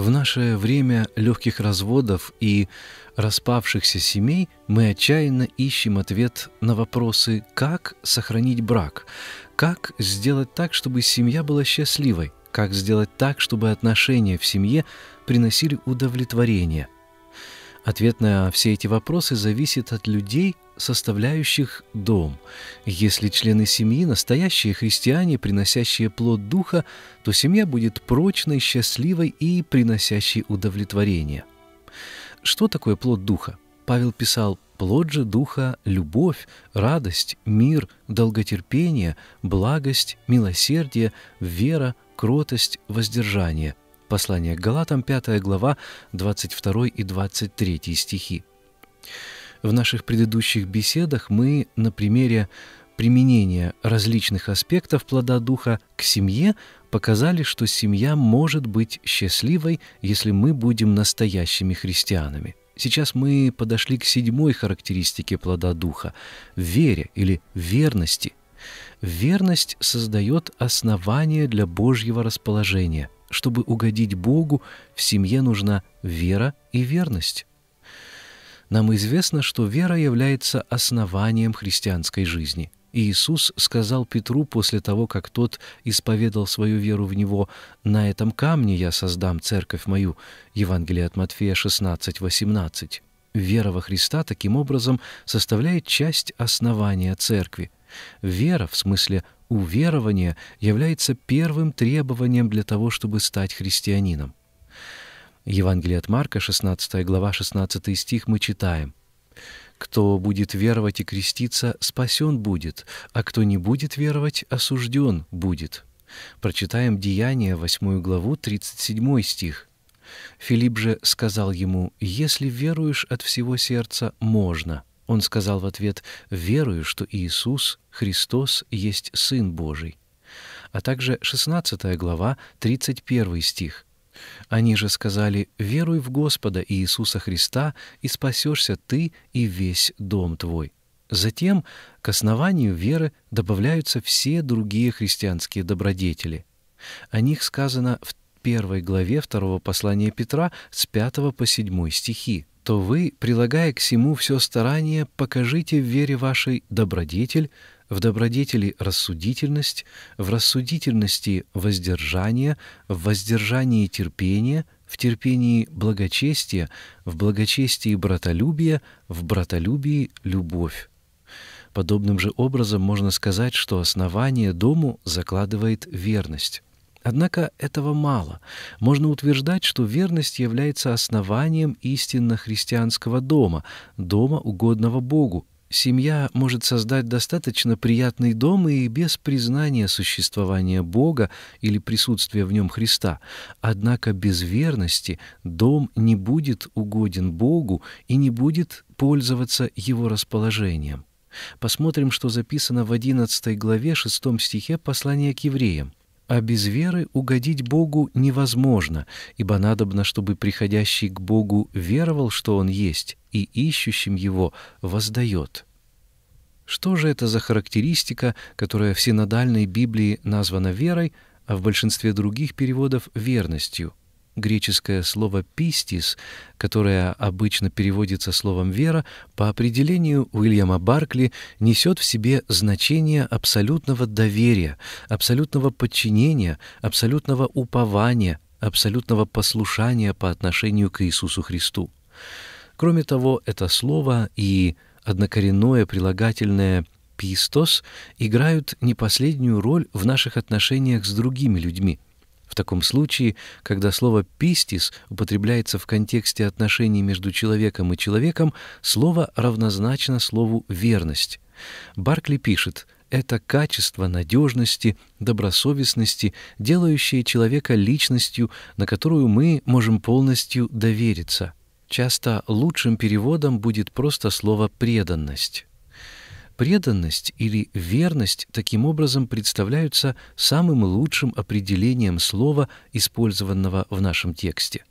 В наше время легких разводов и распавшихся семей мы отчаянно ищем ответ на вопросы «как сохранить брак?», «как сделать так, чтобы семья была счастливой?», «как сделать так, чтобы отношения в семье приносили удовлетворение?». Ответ на все эти вопросы зависит от людей, составляющих дом. Если члены семьи – настоящие христиане, приносящие плод Духа, то семья будет прочной, счастливой и приносящей удовлетворение. Что такое плод Духа? Павел писал «Плод же Духа – любовь, радость, мир, долготерпение, благость, милосердие, вера, кротость, воздержание – Послание к Галатам, 5 глава, 22 и 23 стихи. В наших предыдущих беседах мы на примере применения различных аспектов плода Духа к семье показали, что семья может быть счастливой, если мы будем настоящими христианами. Сейчас мы подошли к седьмой характеристике плода Духа – вере или верности. Верность создает основание для Божьего расположения – чтобы угодить Богу, в семье нужна вера и верность. Нам известно, что вера является основанием христианской жизни. Иисус сказал Петру после того, как тот исповедал свою веру в Него, «На этом камне я создам церковь мою» Евангелие от Матфея 16, 18. Вера во Христа таким образом составляет часть основания церкви – Вера, в смысле уверование, является первым требованием для того, чтобы стать христианином. Евангелие от Марка, 16 глава, 16 стих, мы читаем. «Кто будет веровать и креститься, спасен будет, а кто не будет веровать, осужден будет». Прочитаем Деяния, 8 главу, 37 стих. Филипп же сказал ему, «Если веруешь от всего сердца, можно». Он сказал в ответ, «Верую, что Иисус, Христос, есть Сын Божий». А также 16 глава, 31 стих. Они же сказали, «Веруй в Господа Иисуса Христа, и спасешься ты и весь дом твой». Затем к основанию веры добавляются все другие христианские добродетели. О них сказано в первой главе второго послания Петра с 5 по 7 стихи то вы, прилагая к сему все старание, покажите в вере вашей добродетель, в добродетели рассудительность, в рассудительности воздержание, в воздержании терпение, в терпении благочестие, в благочестии братолюбие, в братолюбии любовь. Подобным же образом можно сказать, что основание дому закладывает верность. Однако этого мало. Можно утверждать, что верность является основанием истинно-христианского дома, дома, угодного Богу. Семья может создать достаточно приятный дом и без признания существования Бога или присутствия в нем Христа. Однако без верности дом не будет угоден Богу и не будет пользоваться его расположением. Посмотрим, что записано в 11 главе 6 стихе послания к евреям а без веры угодить Богу невозможно, ибо надобно, чтобы приходящий к Богу веровал, что Он есть, и ищущим Его воздает. Что же это за характеристика, которая в синодальной Библии названа верой, а в большинстве других переводов — верностью? Греческое слово «пистис», которое обычно переводится словом «вера», по определению Уильяма Баркли несет в себе значение абсолютного доверия, абсолютного подчинения, абсолютного упования, абсолютного послушания по отношению к Иисусу Христу. Кроме того, это слово и однокоренное прилагательное «пистос» играют не последнюю роль в наших отношениях с другими людьми – в таком случае, когда слово «пистис» употребляется в контексте отношений между человеком и человеком, слово равнозначно слову «верность». Баркли пишет «Это качество надежности, добросовестности, делающее человека личностью, на которую мы можем полностью довериться». Часто лучшим переводом будет просто слово «преданность». Преданность или верность таким образом представляются самым лучшим определением слова, использованного в нашем тексте.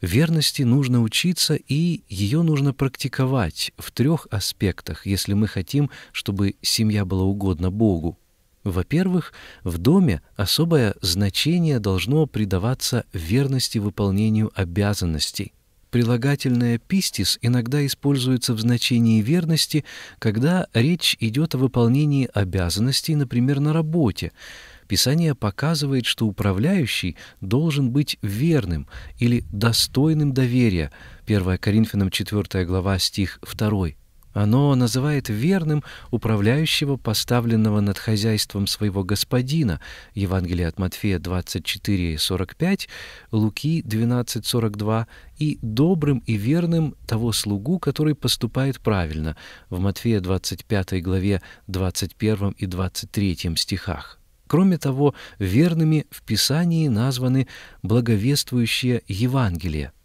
Верности нужно учиться, и ее нужно практиковать в трех аспектах, если мы хотим, чтобы семья была угодна Богу. Во-первых, в доме особое значение должно придаваться верности выполнению обязанностей. Прилагательное «пистис» иногда используется в значении верности, когда речь идет о выполнении обязанностей, например, на работе. Писание показывает, что управляющий должен быть верным или достойным доверия. 1 Коринфянам 4 глава, стих 2. Оно называет верным управляющего, поставленного над хозяйством своего господина. Евангелие от Матфея 24:45, Луки 12:42 и добрым и верным того слугу, который поступает правильно. В Матфея 25 главе 21 и 23 стихах. Кроме того, верными в Писании названы благовествующие Евангелие –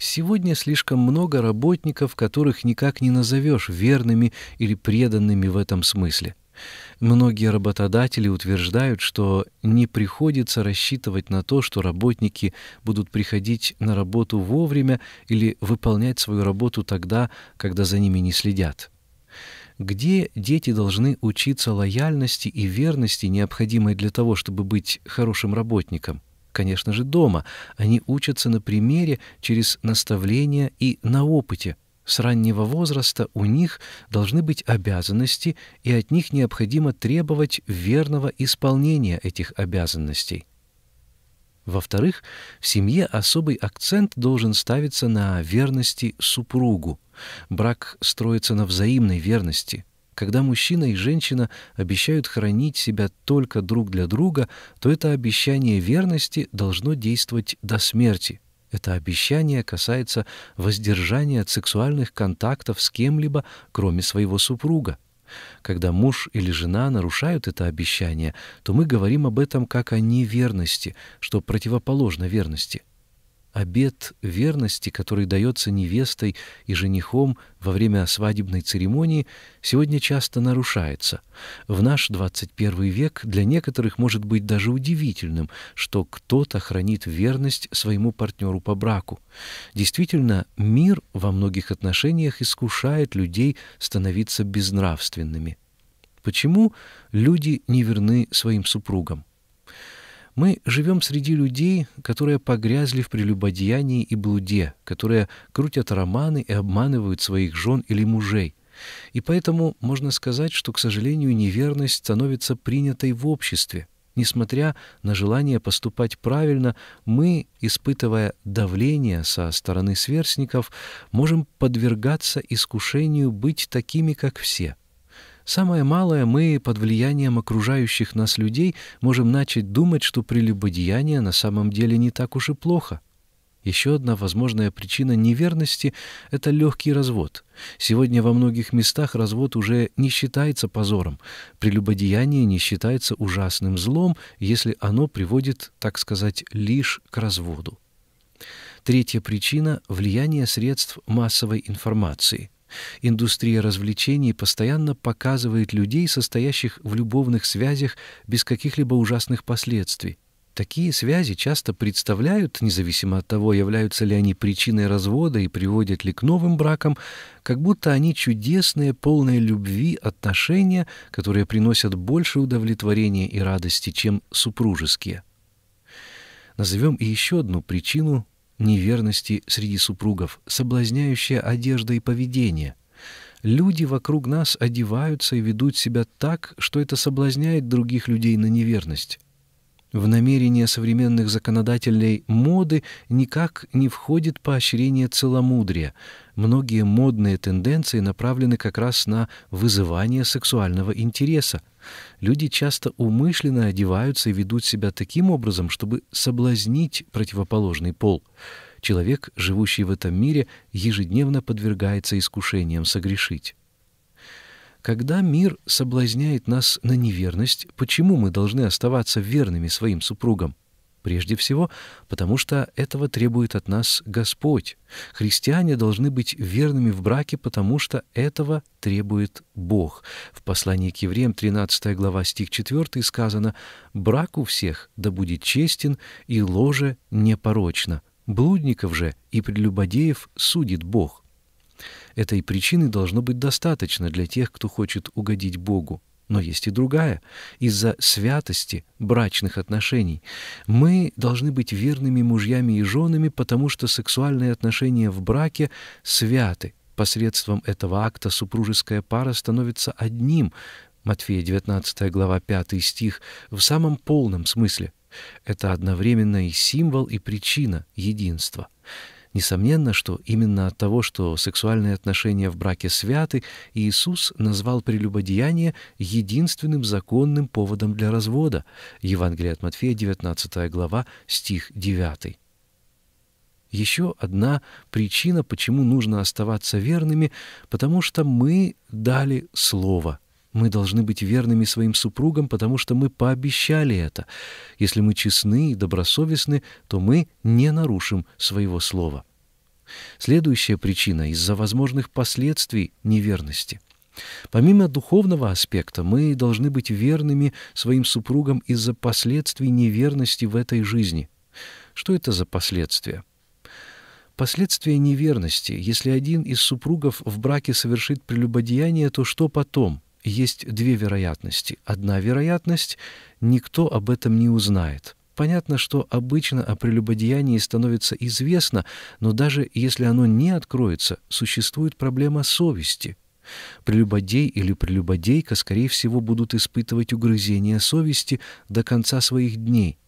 Сегодня слишком много работников, которых никак не назовешь верными или преданными в этом смысле. Многие работодатели утверждают, что не приходится рассчитывать на то, что работники будут приходить на работу вовремя или выполнять свою работу тогда, когда за ними не следят. Где дети должны учиться лояльности и верности, необходимой для того, чтобы быть хорошим работником? конечно же, дома. Они учатся на примере, через наставления и на опыте. С раннего возраста у них должны быть обязанности, и от них необходимо требовать верного исполнения этих обязанностей. Во-вторых, в семье особый акцент должен ставиться на верности супругу. Брак строится на взаимной верности. Когда мужчина и женщина обещают хранить себя только друг для друга, то это обещание верности должно действовать до смерти. Это обещание касается воздержания от сексуальных контактов с кем-либо, кроме своего супруга. Когда муж или жена нарушают это обещание, то мы говорим об этом как о неверности, что противоположно верности обет верности, который дается невестой и женихом во время свадебной церемонии, сегодня часто нарушается. В наш 21 век для некоторых может быть даже удивительным, что кто-то хранит верность своему партнеру по браку. Действительно, мир во многих отношениях искушает людей становиться безнравственными. Почему люди не верны своим супругам? Мы живем среди людей, которые погрязли в прелюбодеянии и блуде, которые крутят романы и обманывают своих жен или мужей. И поэтому можно сказать, что, к сожалению, неверность становится принятой в обществе. Несмотря на желание поступать правильно, мы, испытывая давление со стороны сверстников, можем подвергаться искушению быть такими, как все. Самое малое мы под влиянием окружающих нас людей можем начать думать, что прелюбодеяние на самом деле не так уж и плохо. Еще одна возможная причина неверности – это легкий развод. Сегодня во многих местах развод уже не считается позором. Прелюбодеяние не считается ужасным злом, если оно приводит, так сказать, лишь к разводу. Третья причина – влияние средств массовой информации – Индустрия развлечений постоянно показывает людей, состоящих в любовных связях без каких-либо ужасных последствий. Такие связи часто представляют, независимо от того, являются ли они причиной развода и приводят ли к новым бракам, как будто они чудесные, полные любви отношения, которые приносят больше удовлетворения и радости, чем супружеские. Назовем и еще одну причину неверности среди супругов, соблазняющая одежда и поведение. Люди вокруг нас одеваются и ведут себя так, что это соблазняет других людей на неверность. В намерения современных законодателей моды никак не входит поощрение целомудрия — многие модные тенденции направлены как раз на вызывание сексуального интереса. Люди часто умышленно одеваются и ведут себя таким образом, чтобы соблазнить противоположный пол. Человек, живущий в этом мире, ежедневно подвергается искушениям согрешить. Когда мир соблазняет нас на неверность, почему мы должны оставаться верными своим супругам? Прежде всего, потому что этого требует от нас Господь. Христиане должны быть верными в браке, потому что этого требует Бог. В послании к евреям 13 глава стих 4 сказано «Брак у всех да будет честен, и ложе непорочно. Блудников же и прелюбодеев судит Бог». Этой причины должно быть достаточно для тех, кто хочет угодить Богу. Но есть и другая. Из-за святости брачных отношений мы должны быть верными мужьями и женами, потому что сексуальные отношения в браке святы. Посредством этого акта супружеская пара становится одним, Матфея 19 глава 5 стих, в самом полном смысле. Это одновременно и символ, и причина единства. Несомненно, что именно от того, что сексуальные отношения в браке святы, Иисус назвал прелюбодеяние единственным законным поводом для развода. Евангелие от Матфея, 19 глава, стих 9. Еще одна причина, почему нужно оставаться верными, потому что мы дали слово – мы должны быть верными своим супругам, потому что мы пообещали это. Если мы честны и добросовестны, то мы не нарушим своего слова. Следующая причина — из-за возможных последствий неверности. Помимо духовного аспекта, мы должны быть верными своим супругам из-за последствий неверности в этой жизни. Что это за последствия? Последствия неверности. Если один из супругов в браке совершит прелюбодеяние, то что потом? есть две вероятности. Одна вероятность — никто об этом не узнает. Понятно, что обычно о прелюбодеянии становится известно, но даже если оно не откроется, существует проблема совести. Прелюбодей или прелюбодейка, скорее всего, будут испытывать угрызения совести до конца своих дней —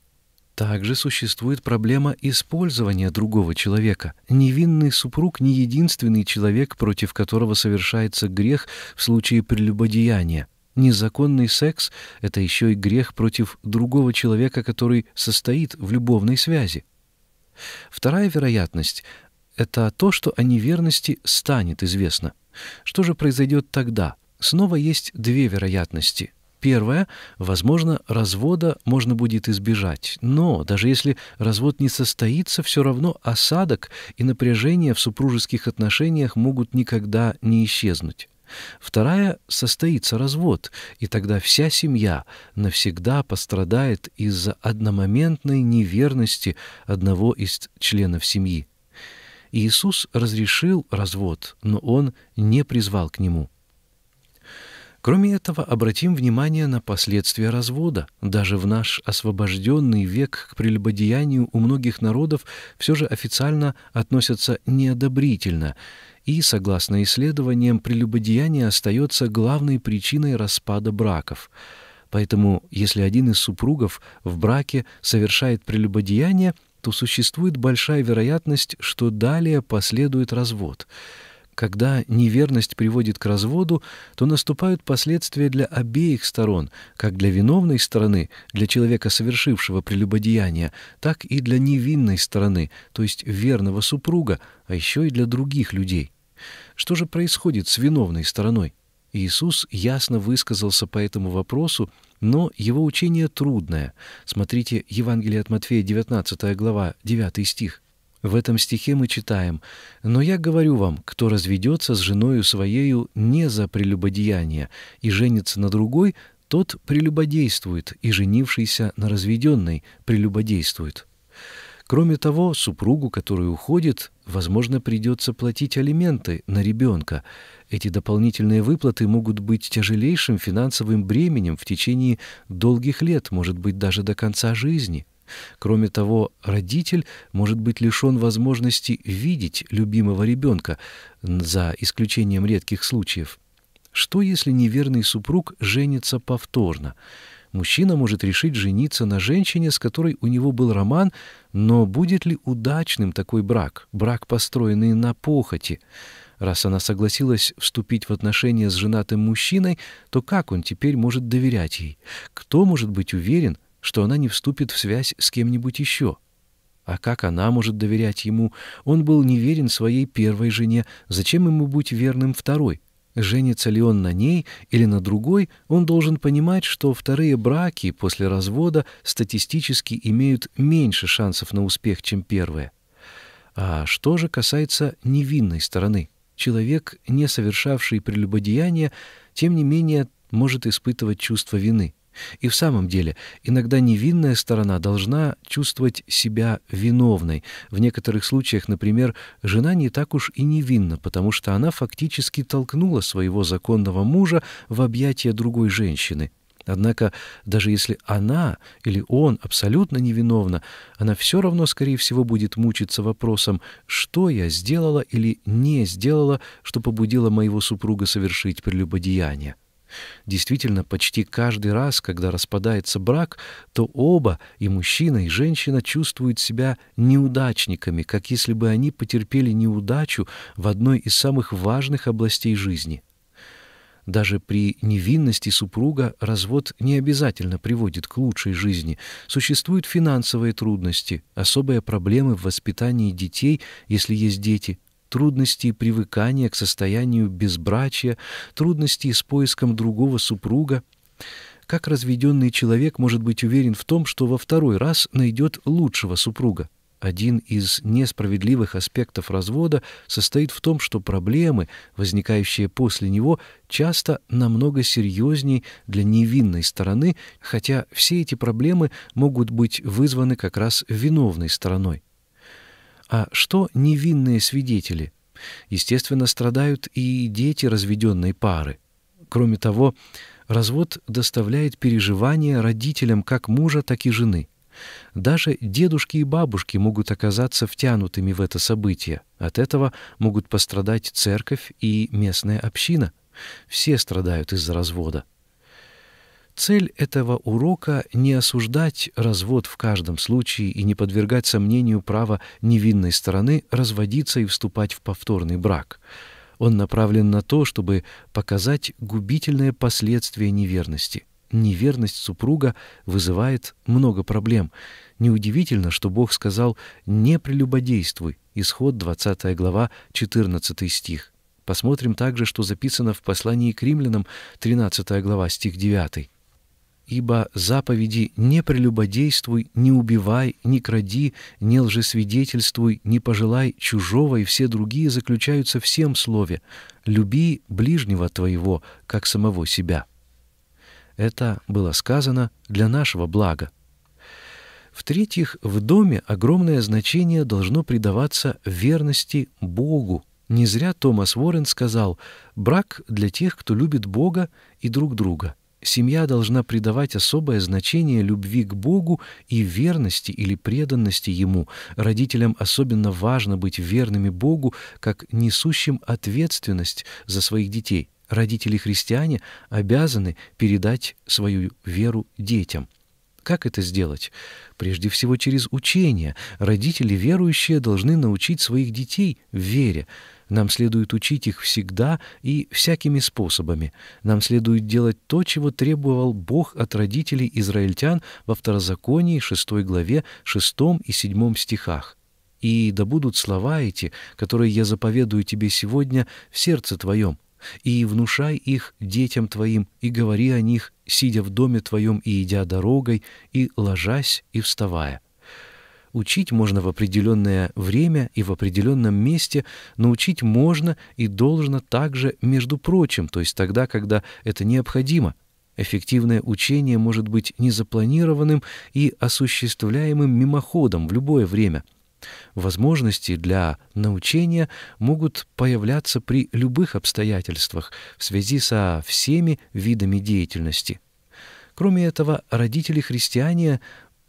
также существует проблема использования другого человека. Невинный супруг не единственный человек, против которого совершается грех в случае прелюбодеяния. Незаконный секс — это еще и грех против другого человека, который состоит в любовной связи. Вторая вероятность — это то, что о неверности станет известно. Что же произойдет тогда? Снова есть две вероятности — Первое. Возможно, развода можно будет избежать. Но даже если развод не состоится, все равно осадок и напряжение в супружеских отношениях могут никогда не исчезнуть. Вторая — состоится развод, и тогда вся семья навсегда пострадает из-за одномоментной неверности одного из членов семьи. Иисус разрешил развод, но Он не призвал к нему. Кроме этого, обратим внимание на последствия развода. Даже в наш освобожденный век к прелюбодеянию у многих народов все же официально относятся неодобрительно. И, согласно исследованиям, прелюбодеяние остается главной причиной распада браков. Поэтому, если один из супругов в браке совершает прелюбодеяние, то существует большая вероятность, что далее последует развод – когда неверность приводит к разводу, то наступают последствия для обеих сторон, как для виновной стороны, для человека, совершившего прелюбодеяние, так и для невинной стороны, то есть верного супруга, а еще и для других людей. Что же происходит с виновной стороной? Иисус ясно высказался по этому вопросу, но его учение трудное. Смотрите Евангелие от Матфея, 19 глава, 9 стих. В этом стихе мы читаем «Но я говорю вам, кто разведется с женою своею не за прелюбодеяние и женится на другой, тот прелюбодействует, и женившийся на разведенной прелюбодействует». Кроме того, супругу, который уходит, возможно, придется платить алименты на ребенка. Эти дополнительные выплаты могут быть тяжелейшим финансовым бременем в течение долгих лет, может быть, даже до конца жизни. Кроме того, родитель может быть лишен возможности видеть любимого ребенка, за исключением редких случаев. Что, если неверный супруг женится повторно? Мужчина может решить жениться на женщине, с которой у него был роман, но будет ли удачным такой брак, брак, построенный на похоти? Раз она согласилась вступить в отношения с женатым мужчиной, то как он теперь может доверять ей? Кто может быть уверен, что она не вступит в связь с кем-нибудь еще. А как она может доверять ему? Он был неверен своей первой жене. Зачем ему быть верным второй? Женится ли он на ней или на другой, он должен понимать, что вторые браки после развода статистически имеют меньше шансов на успех, чем первые. А что же касается невинной стороны? Человек, не совершавший прелюбодеяния, тем не менее может испытывать чувство вины. И в самом деле, иногда невинная сторона должна чувствовать себя виновной. В некоторых случаях, например, жена не так уж и невинна, потому что она фактически толкнула своего законного мужа в объятия другой женщины. Однако, даже если она или он абсолютно невиновна, она все равно, скорее всего, будет мучиться вопросом, что я сделала или не сделала, что побудило моего супруга совершить прелюбодеяние. Действительно, почти каждый раз, когда распадается брак, то оба, и мужчина, и женщина, чувствуют себя неудачниками, как если бы они потерпели неудачу в одной из самых важных областей жизни. Даже при невинности супруга развод не обязательно приводит к лучшей жизни. Существуют финансовые трудности, особые проблемы в воспитании детей, если есть дети – трудностей привыкания к состоянию безбрачия, трудностей с поиском другого супруга. Как разведенный человек может быть уверен в том, что во второй раз найдет лучшего супруга? Один из несправедливых аспектов развода состоит в том, что проблемы, возникающие после него, часто намного серьезней для невинной стороны, хотя все эти проблемы могут быть вызваны как раз виновной стороной. А что невинные свидетели? Естественно, страдают и дети разведенной пары. Кроме того, развод доставляет переживания родителям как мужа, так и жены. Даже дедушки и бабушки могут оказаться втянутыми в это событие. От этого могут пострадать церковь и местная община. Все страдают из-за развода. Цель этого урока — не осуждать развод в каждом случае и не подвергать сомнению право невинной стороны разводиться и вступать в повторный брак. Он направлен на то, чтобы показать губительное последствие неверности. Неверность супруга вызывает много проблем. Неудивительно, что Бог сказал «не прелюбодействуй» Исход 20 глава 14 стих. Посмотрим также, что записано в послании к римлянам 13 глава стих 9 ибо заповеди «не прелюбодействуй, не убивай, не кради, не лжесвидетельствуй, не пожелай чужого» и все другие заключаются в всем слове «люби ближнего твоего, как самого себя». Это было сказано для нашего блага. В-третьих, в доме огромное значение должно придаваться верности Богу. Не зря Томас Уоррен сказал «брак для тех, кто любит Бога и друг друга» семья должна придавать особое значение любви к Богу и верности или преданности Ему. Родителям особенно важно быть верными Богу, как несущим ответственность за своих детей. Родители-христиане обязаны передать свою веру детям. Как это сделать? Прежде всего через учение. Родители верующие должны научить своих детей вере. Нам следует учить их всегда и всякими способами. Нам следует делать то, чего требовал Бог от родителей израильтян во Второзаконии 6 главе 6 и 7 стихах. «И да будут слова эти, которые я заповедую тебе сегодня в сердце твоем, и внушай их детям твоим, и говори о них сидя в доме твоем и идя дорогой, и ложась и вставая. Учить можно в определенное время и в определенном месте, но учить можно и должно также, между прочим, то есть тогда, когда это необходимо. Эффективное учение может быть незапланированным и осуществляемым мимоходом в любое время — Возможности для научения могут появляться при любых обстоятельствах в связи со всеми видами деятельности. Кроме этого, родители-христиане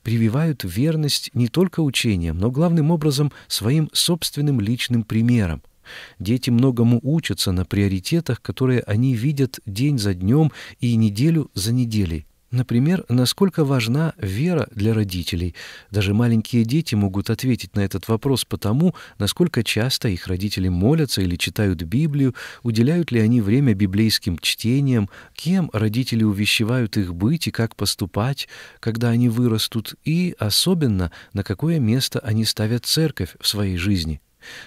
прививают верность не только учениям, но главным образом своим собственным личным примером. Дети многому учатся на приоритетах, которые они видят день за днем и неделю за неделей. Например, насколько важна вера для родителей. Даже маленькие дети могут ответить на этот вопрос потому, насколько часто их родители молятся или читают Библию, уделяют ли они время библейским чтениям, кем родители увещевают их быть и как поступать, когда они вырастут, и, особенно, на какое место они ставят церковь в своей жизни.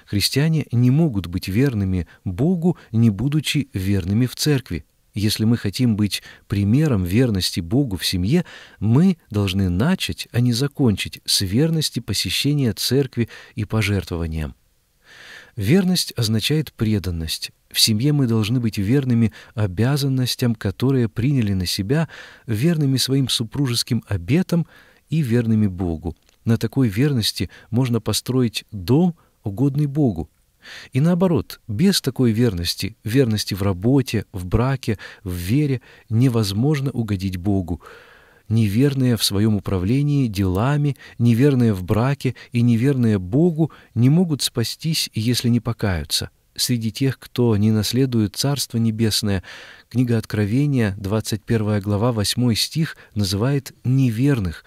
Христиане не могут быть верными Богу, не будучи верными в церкви. Если мы хотим быть примером верности Богу в семье, мы должны начать, а не закончить, с верности посещения церкви и пожертвованиям. Верность означает преданность. В семье мы должны быть верными обязанностям, которые приняли на себя, верными своим супружеским обетам и верными Богу. На такой верности можно построить дом, угодный Богу. И наоборот, без такой верности, верности в работе, в браке, в вере, невозможно угодить Богу. Неверные в своем управлении делами, неверные в браке и неверные Богу не могут спастись, если не покаются. Среди тех, кто не наследует Царство Небесное, книга Откровения, 21 глава, 8 стих, называет «неверных»,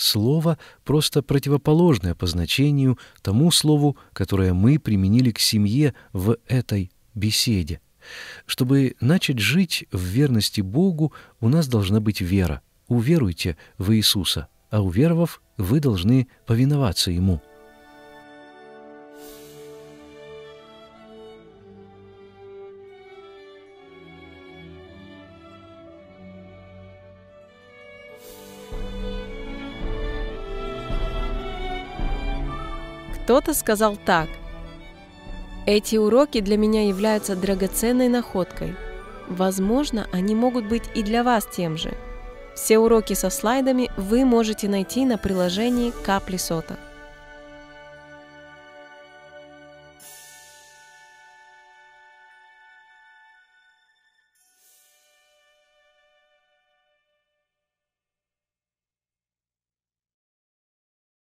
слово просто противоположное по значению тому слову, которое мы применили к семье в этой беседе. Чтобы начать жить в верности Богу, у нас должна быть вера. Уверуйте в Иисуса, а уверовав, вы должны повиноваться Ему. Кто-то сказал так. Эти уроки для меня являются драгоценной находкой. Возможно, они могут быть и для вас тем же. Все уроки со слайдами вы можете найти на приложении «Капли соток.